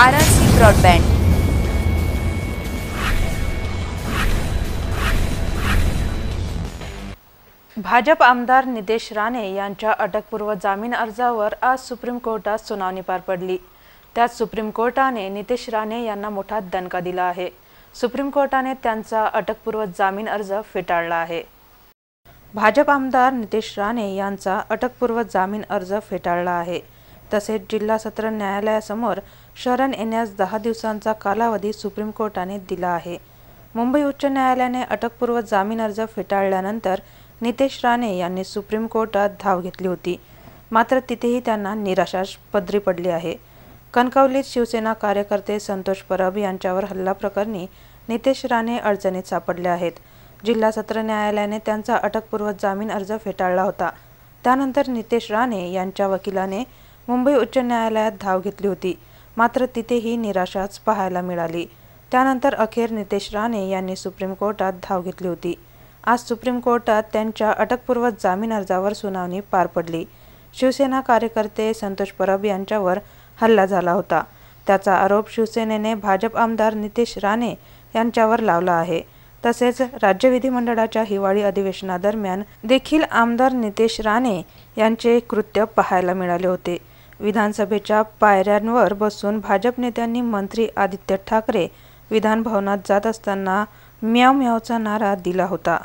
R R C broadband Bhajap आमदार नितेश राणे यांच्या अटकपूर्व जामीन अर्जावर आज सुप्रीम कोर्टात सुनावणी पार पडली त्यात सुप्रीम कोर्टाने नितेश राणे यांना मोठा दणका दिला आहे सुप्रीम कोर्टाने त्यांचा अटकपूर्व जामीन अर्ज फेटाळला आहे भाजप आमदार नितेश राणे यांचा अटकपूर्व जामीन अर्ज फेटाळला आहे तसेच जिल्हा सत्र न्यायालयासमोर शरण येण्यास दहा दिवसांचा कालावधी सुप्रीम कोर्टाने दिला आहे मुंबई उच्च न्यायालयाने अटकपूर्व जामीन अर्ज फेटाळल्यानंतर नितेश राणे यांनी सुप्रीम कोर्टात धाव घेतली होती मात्र तिथेही त्यांना निराशा पदरी पडली आहे कणकवलीत शिवसेना कार्यकर्ते संतोष परब यांच्यावर हल्ला प्रकरणी नितेश राणे अडचणीत सापडले आहेत जिल्हा सत्र न्यायालयाने त्यांचा अटकपूर्व जामीन अर्ज फेटाळला होता त्यानंतर नितेश राणे यांच्या वकिलाने मुंबई उच्च न्यायालयात धाव घेतली होती मात्र तिथेही निराशाच पाहायला मिळाली त्यानंतर अखेर नितेश राणे यांनी सुप्रीम कोर्टात धाव घेतली होती आज सुप्रीम कोर्टात त्यांच्या अटकपूर्व जामीन अर्जावर सुनावणी पार पडली शिवसेना कार्यकर्ते संतोष परब यांच्यावर हल्ला झाला होता त्याचा आरोप शिवसेनेने भाजप आमदार नितेश राणे यांच्यावर लावला आहे तसेच राज्य विधिमंडळाच्या हिवाळी अधिवेशनादरम्यान देखील आमदार नितेश राणे यांचे कृत्य पाहायला मिळाले होते विधानसभेच्या पायऱ्यांवर बसून भाजप नेत्यांनी मंत्री आदित्य ठाकरे विधानभवनात जात असताना म्याव म्यावचा नारा दिला होता